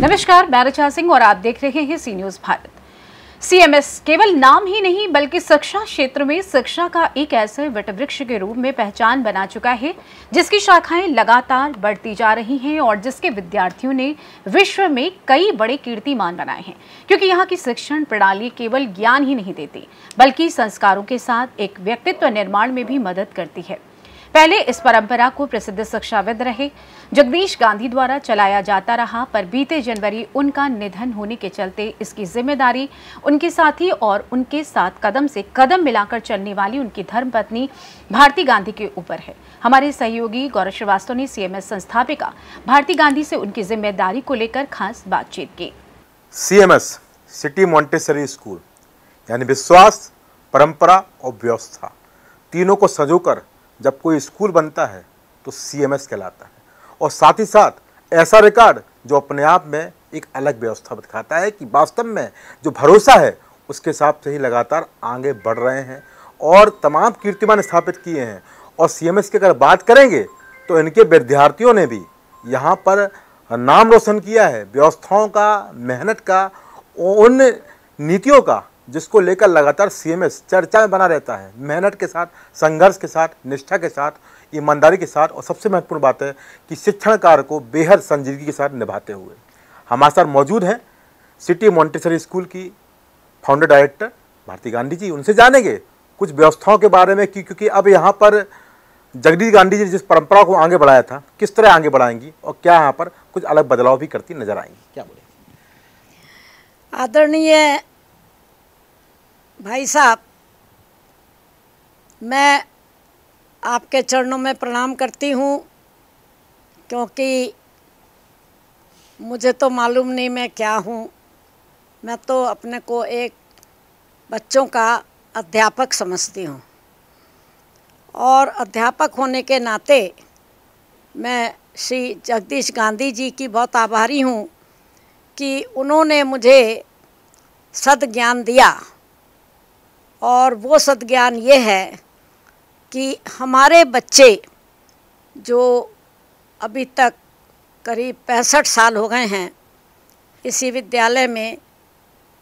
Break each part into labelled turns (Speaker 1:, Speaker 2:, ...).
Speaker 1: नमस्कार मैं रचा सिंह और आप देख रहे हैं सी न्यूज भारत सीएमएस केवल नाम ही नहीं बल्कि शिक्षा क्षेत्र में शिक्षा का एक ऐसे वटवृक्ष के रूप में पहचान बना चुका है जिसकी शाखाएं लगातार बढ़ती जा रही हैं और जिसके विद्यार्थियों ने विश्व में कई बड़े कीर्तिमान बनाए हैं क्योंकि यहाँ की शिक्षण प्रणाली केवल ज्ञान ही नहीं देती बल्कि संस्कारों के साथ एक व्यक्तित्व निर्माण में भी मदद करती है पहले इस परंपरा को प्रसिद्ध शिक्षाविद रहे जगदीश गांधी द्वारा चलाया जाता रहा पर बीते जनवरी उनका निधन होने के चलते इसकी जिम्मेदारी उनके साथी और उनके साथ कदम से कदम मिलाकर चलने वाली उनकी धर्मपत्नी भारती गांधी के ऊपर है हमारे सहयोगी गौरव श्रीवास्तव ने सीएमएस संस्थापिका भारती गांधी से उनकी जिम्मेदारी को लेकर खास बातचीत की
Speaker 2: सीएमएस सिटी मॉन्टेसरी स्कूल यानी विश्वास परंपरा और व्यवस्था तीनों को सजोकर जब कोई स्कूल बनता है तो सीएमएस कहलाता है और साथ ही साथ ऐसा रिकॉर्ड जो अपने आप में एक अलग व्यवस्था दिखाता है कि वास्तव में जो भरोसा है उसके हिसाब से ही लगातार आगे बढ़ रहे हैं और तमाम कीर्तिमान स्थापित किए हैं और सीएमएस की अगर बात करेंगे तो इनके विद्यार्थियों ने भी यहाँ पर नाम रोशन किया है व्यवस्थाओं का मेहनत का उन नीतियों का जिसको लेकर लगातार सीएमएस चर्चा में बना रहता है मेहनत के साथ संघर्ष के साथ निष्ठा के साथ ईमानदारी के साथ और सबसे महत्वपूर्ण बात है कि शिक्षण कार्य को बेहद संजीदगी के साथ निभाते हुए हमारे साथ मौजूद हैं सिटी मॉन्टेसरी स्कूल की फाउंडर डायरेक्टर भारती गांधी जी उनसे जानेंगे कुछ व्यवस्थाओं के बारे में क्योंकि अब यहाँ पर जगदीश गांधी जी जिस परंपरा को आगे बढ़ाया था किस तरह आगे बढ़ाएंगी और क्या यहाँ पर कुछ अलग बदलाव भी करती नजर आएंगी क्या बोले
Speaker 3: आदरणीय भाई साहब मैं आपके चरणों में प्रणाम करती हूँ क्योंकि मुझे तो मालूम नहीं मैं क्या हूँ मैं तो अपने को एक बच्चों का अध्यापक समझती हूँ और अध्यापक होने के नाते मैं श्री जगदीश गांधी जी की बहुत आभारी हूँ कि उन्होंने मुझे सद ज्ञान दिया और वो सदज्ञान ये है कि हमारे बच्चे जो अभी तक करीब पैंसठ साल हो गए हैं इसी विद्यालय में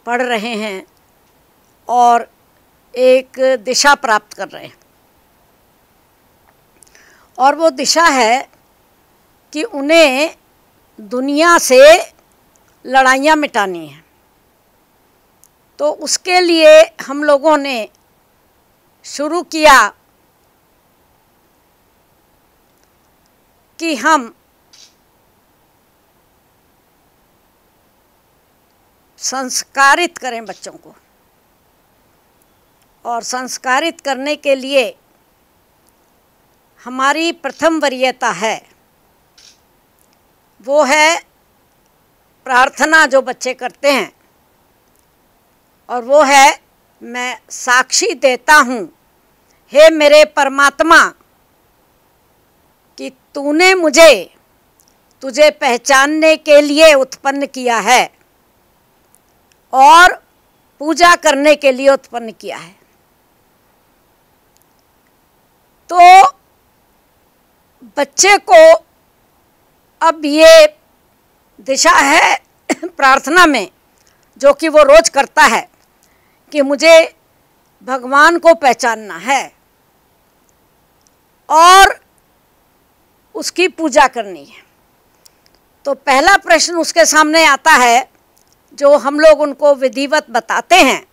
Speaker 3: पढ़ रहे हैं और एक दिशा प्राप्त कर रहे हैं और वो दिशा है कि उन्हें दुनिया से लड़ाइयाँ मिटानी हैं तो उसके लिए हम लोगों ने शुरू किया कि हम संस्कारित करें बच्चों को और संस्कारित करने के लिए हमारी प्रथम वरीयता है वो है प्रार्थना जो बच्चे करते हैं और वो है मैं साक्षी देता हूँ हे मेरे परमात्मा कि तूने मुझे तुझे पहचानने के लिए उत्पन्न किया है और पूजा करने के लिए उत्पन्न किया है तो बच्चे को अब ये दिशा है प्रार्थना में जो कि वो रोज करता है कि मुझे भगवान को पहचानना है और उसकी पूजा करनी है तो पहला प्रश्न उसके सामने आता है जो हम लोग उनको विधिवत बताते हैं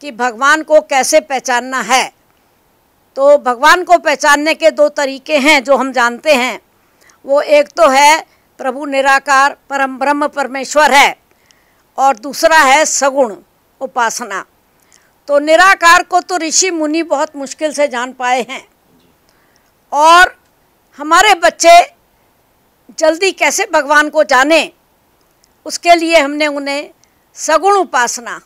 Speaker 3: कि भगवान को कैसे पहचानना है तो भगवान को पहचानने के दो तरीके हैं जो हम जानते हैं वो एक तो है प्रभु निराकार परम ब्रह्म परमेश्वर है और दूसरा है सगुण उपासना तो निराकार को तो ऋषि मुनि बहुत मुश्किल से जान पाए हैं और हमारे बच्चे जल्दी कैसे भगवान को जाने उसके लिए हमने उन्हें सगुण उपासना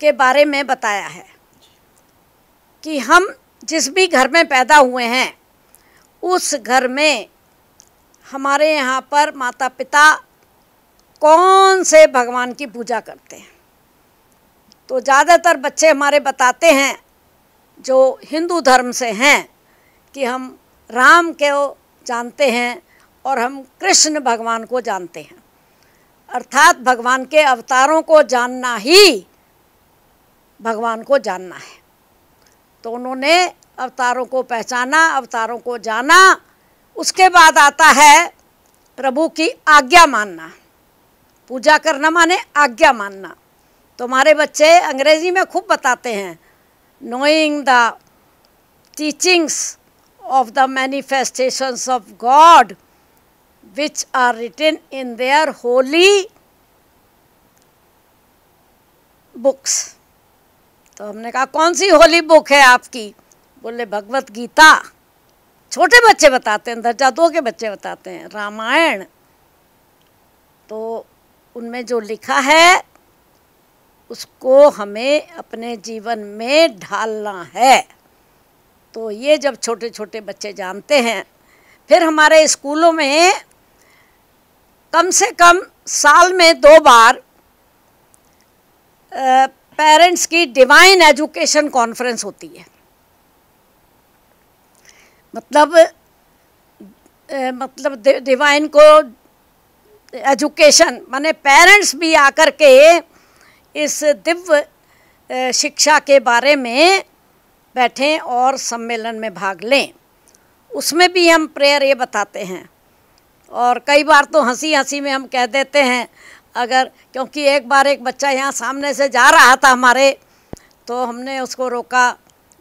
Speaker 3: के बारे में बताया है कि हम जिस भी घर में पैदा हुए हैं उस घर में हमारे यहाँ पर माता पिता कौन से भगवान की पूजा करते हैं तो ज़्यादातर बच्चे हमारे बताते हैं जो हिंदू धर्म से हैं कि हम राम को जानते हैं और हम कृष्ण भगवान को जानते हैं अर्थात भगवान के अवतारों को जानना ही भगवान को जानना है तो उन्होंने अवतारों को पहचाना अवतारों को जाना उसके बाद आता है प्रभु की आज्ञा मानना पूजा करना माने आज्ञा मानना तुम्हारे बच्चे अंग्रेज़ी में खूब बताते हैं knowing the teachings of the manifestations of God which are written in their holy books तो हमने कहा कौन सी होली बुक है आपकी बोले भगवत गीता छोटे बच्चे बताते हैं दर्जा दो के बच्चे बताते हैं रामायण तो उनमें जो लिखा है उसको हमें अपने जीवन में ढालना है तो ये जब छोटे छोटे बच्चे जानते हैं फिर हमारे स्कूलों में कम से कम साल में दो बार पेरेंट्स की डिवाइन एजुकेशन कॉन्फ्रेंस होती है मतलब मतलब डिवाइन को एजुकेशन माने पेरेंट्स भी आकर के इस दिव्य शिक्षा के बारे में बैठें और सम्मेलन में भाग लें उसमें भी हम प्रेयर ये बताते हैं और कई बार तो हंसी हंसी में हम कह देते हैं अगर क्योंकि एक बार एक बच्चा यहाँ सामने से जा रहा था हमारे तो हमने उसको रोका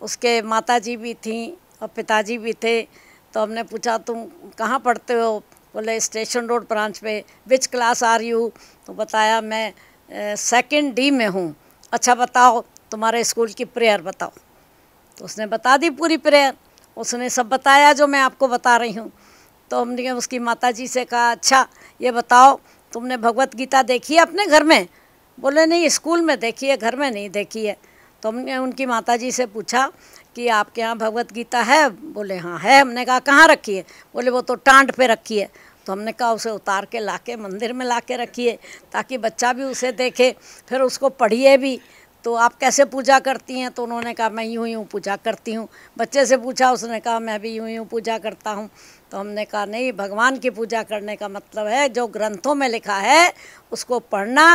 Speaker 3: उसके माता जी भी थीं और पिताजी भी थे तो हमने पूछा तुम कहाँ पढ़ते हो बोले स्टेशन रोड ब्रांच पे विच क्लास आर यू तो बताया मैं सेकंड डी में हूँ अच्छा बताओ तुम्हारे स्कूल की प्रेयर बताओ तो उसने बता दी पूरी प्रेयर उसने सब बताया जो मैं आपको बता रही हूँ तो हमने उसकी माता जी से कहा अच्छा ये बताओ तुमने भगवत गीता देखी है अपने घर में बोले नहीं स्कूल में देखी है घर में नहीं देखी है तो हमने उनकी माता जी से पूछा कि आपके यहाँ भगवत गीता है बोले हाँ है हमने कहा कहाँ रखी है बोले वो तो टांड पे रखी है तो हमने कहा उसे उतार के ला के मंदिर में ला के रखिए ताकि बच्चा भी उसे देखे फिर उसको पढ़िए भी तो आप कैसे पूजा करती हैं तो उन्होंने कहा मैं यूं यूं पूजा करती हूँ बच्चे से पूछा उसने कहा मैं भी यूं यूं पूजा करता हूँ तो हमने कहा नहीं भगवान की पूजा करने का मतलब है जो ग्रंथों में लिखा है उसको पढ़ना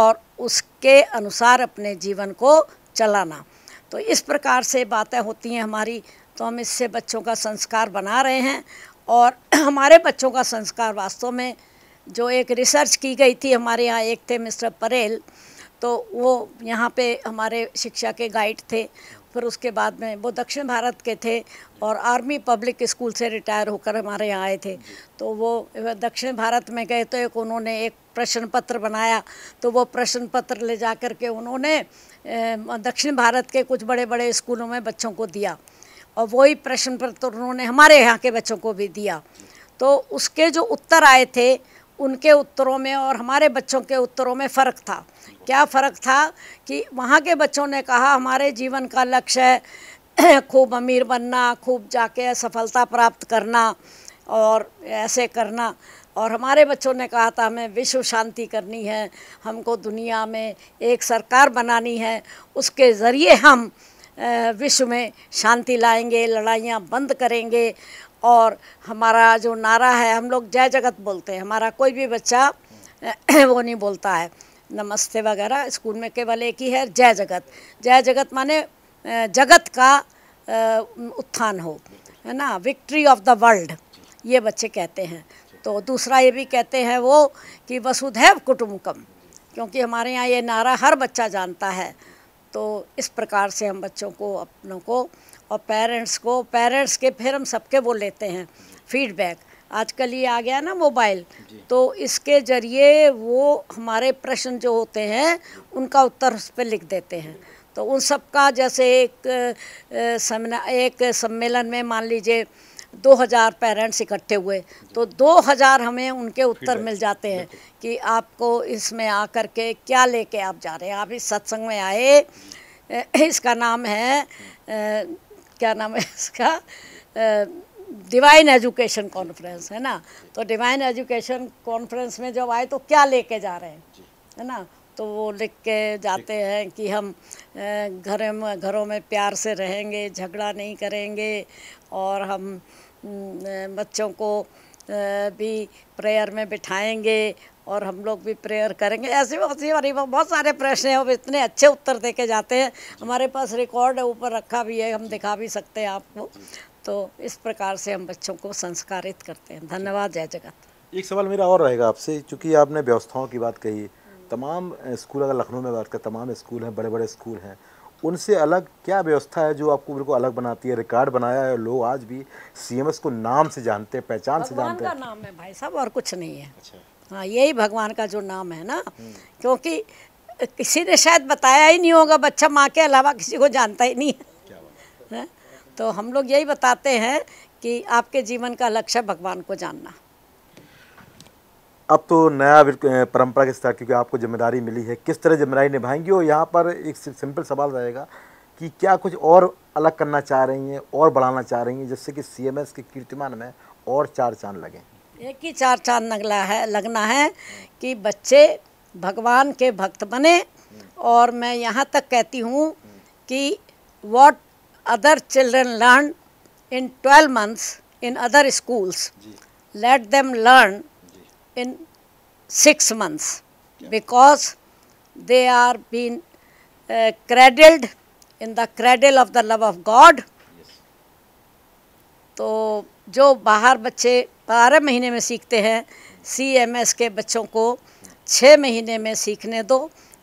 Speaker 3: और उसके अनुसार अपने जीवन को चलाना तो इस प्रकार से बातें होती हैं हमारी तो हम इससे बच्चों का संस्कार बना रहे हैं और हमारे बच्चों का संस्कार वास्तव में जो एक रिसर्च की गई थी हमारे यहाँ एक थे मिस्टर परेल तो वो यहाँ पे हमारे शिक्षा के गाइड थे फिर उसके बाद में वो दक्षिण भारत के थे और आर्मी पब्लिक स्कूल से रिटायर होकर हमारे यहाँ आए थे तो वो दक्षिण भारत में गए तो एक उन्होंने एक प्रश्न पत्र बनाया तो वो प्रश्न पत्र ले जा कर के उन्होंने दक्षिण भारत के कुछ बड़े बड़े स्कूलों में बच्चों को दिया और वही प्रश्न पत्र तो उन्होंने हमारे यहाँ के बच्चों को भी दिया तो उसके जो उत्तर आए थे उनके उत्तरों में और हमारे बच्चों के उत्तरों में फ़र्क था क्या फ़र्क था कि वहाँ के बच्चों ने कहा हमारे जीवन का लक्ष्य है खूब अमीर बनना खूब जाके सफलता प्राप्त करना और ऐसे करना और हमारे बच्चों ने कहा था हमें विश्व शांति करनी है हमको दुनिया में एक सरकार बनानी है उसके ज़रिए हम विश्व में शांति लाएंगे लड़ाइयाँ बंद करेंगे और हमारा जो नारा है हम लोग जय जगत बोलते हैं हमारा कोई भी बच्चा वो नहीं बोलता है नमस्ते वगैरह स्कूल में केवल एक ही है जय जगत जय जगत माने जगत का उत्थान हो है ना विक्ट्री ऑफ द वर्ल्ड ये बच्चे कहते हैं तो दूसरा ये भी कहते हैं वो कि वसुधैव कुटुम्बकम क्योंकि हमारे यहाँ ये नारा हर बच्चा जानता है तो इस प्रकार से हम बच्चों को अपनों को और पेरेंट्स को पेरेंट्स के फिर हम सबके वो लेते हैं फीडबैक आजकल ये आ गया ना मोबाइल तो इसके ज़रिए वो हमारे प्रश्न जो होते हैं उनका उत्तर उस पर लिख देते हैं तो उन सबका जैसे एक एक सम्मेलन में मान लीजिए 2000 पेरेंट्स इकट्ठे हुए तो 2000 हमें उनके उत्तर मिल जाते हैं कि आपको इसमें आकर के क्या लेके आप जा रहे हैं आप इस सत्संग में आए इसका नाम है क्या नाम है इसका डिवाइन एजुकेशन कॉन्फ्रेंस है ना तो डिवाइन एजुकेशन कॉन्फ्रेंस में जब आए तो क्या लेके जा रहे हैं है ना तो वो लिख के जाते हैं कि हम घर में घरों में प्यार से रहेंगे झगड़ा नहीं करेंगे और हम बच्चों को भी प्रेयर में बिठाएंगे और हम लोग भी प्रेयर करेंगे ऐसे बहुत सी हमारी बहुत सारे प्रश्न हैं और इतने अच्छे उत्तर दे के जाते हैं हमारे पास रिकॉर्ड है ऊपर रखा भी है हम दिखा भी सकते हैं आपको तो इस प्रकार से हम बच्चों को संस्कारित करते हैं धन्यवाद जय जगत
Speaker 2: एक सवाल मेरा और रहेगा आपसे चूँकि आपने व्यवस्थाओं की बात कही तमाम स्कूल अगर लखनऊ में बात कर तमाम स्कूल हैं बड़े बड़े स्कूल हैं उनसे अलग क्या व्यवस्था है जो आपको बिल्कुल अलग बनाती है रिकॉर्ड बनाया है लोग आज भी सीएमएस को नाम से जानते हैं पहचान से जानते हैं
Speaker 3: नाम है भाई साहब और कुछ नहीं है अच्छा। हाँ यही भगवान का जो नाम है ना हम्म। क्योंकि किसी ने शायद बताया ही नहीं होगा बच्चा माँ के अलावा किसी को जानता ही नहीं है हाँ, तो हम लोग यही बताते हैं कि आपके जीवन का लक्ष्य भगवान को जानना
Speaker 2: अब तो नया परंपरा के साथ क्योंकि आपको जिम्मेदारी मिली है किस तरह जिम्मेदारी निभाएंगी और यहाँ पर एक सिंपल सवाल रहेगा कि क्या कुछ और अलग करना चाह रही हैं और बढ़ाना चाह रही हैं जिससे कि सीएमएस के कीर्तिमान में और चार चांद लगें
Speaker 3: एक ही चार चांद लगना है लगना है कि बच्चे भगवान के भक्त बने और मैं यहाँ तक कहती हूँ कि what other children learn in twelve months in other schools let them learn in six months yeah. because they are being uh, cradled in the cradle of the love of God. तो जो बाहर बच्चे बारह महीने में सीखते हैं सी M S के बच्चों को छः महीने में सीखने दो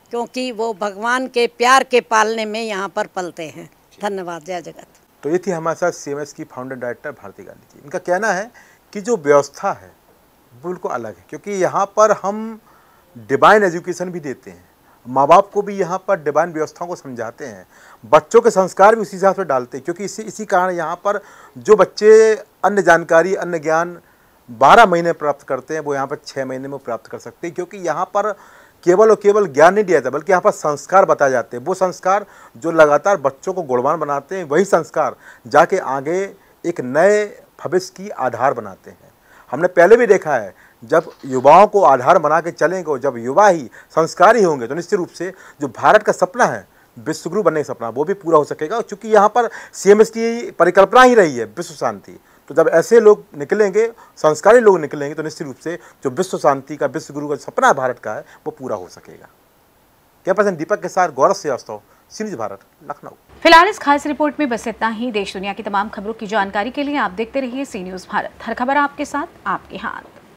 Speaker 3: क्योंकि वो भगवान के प्यार के पालने में यहाँ पर पलते हैं धन्यवाद जय जगत
Speaker 2: तो ये थी हमारे साथ सी एम एस की फाउंडर डायरेक्टर भारती गांधी जी इनका कहना है कि जो व्यवस्था है बिल्कुल अलग है क्योंकि यहाँ पर हम डिवाइन एजुकेशन भी देते हैं माँ बाप को भी यहाँ पर डिवाइन व्यवस्थाओं को समझाते हैं बच्चों के संस्कार भी उसी हिसाब से डालते हैं क्योंकि इसी इसी कारण यहाँ पर जो बच्चे अन्य जानकारी अन्य ज्ञान बारह महीने प्राप्त करते हैं वो यहाँ पर छः महीने में प्राप्त कर सकते हैं क्योंकि यहाँ पर केवल और केवल ज्ञान नहीं दिया जाता बल्कि यहाँ पर संस्कार बताए जाते हैं वो संस्कार जो लगातार बच्चों को गुणवान बनाते हैं वही संस्कार जाके आगे एक नए भविष्य की आधार बनाते हैं हमने पहले भी देखा है जब युवाओं को आधार बना के चलेंगे और जब युवा ही संस्कारी होंगे तो निश्चित रूप से जो भारत का सपना है विश्वगुरु बनने का सपना वो भी पूरा हो सकेगा चूँकि यहाँ पर सी की परिकल्पना ही रही है विश्व शांति तो जब ऐसे लोग निकलेंगे संस्कारी लोग निकलेंगे तो निश्चित रूप से जो विश्व शांति का विश्वगुरु का सपना भारत का है वो पूरा हो सकेगा कैमरापर्सन दीपक के साथ गौरव श्रीवास्तव सीरीज भारत लखनऊ
Speaker 1: फिलहाल इस खास रिपोर्ट में बस इतना ही देश दुनिया की तमाम खबरों की जानकारी के लिए आप देखते रहिए सी न्यूज़ भारत हर खबर आपके साथ आपके हाथ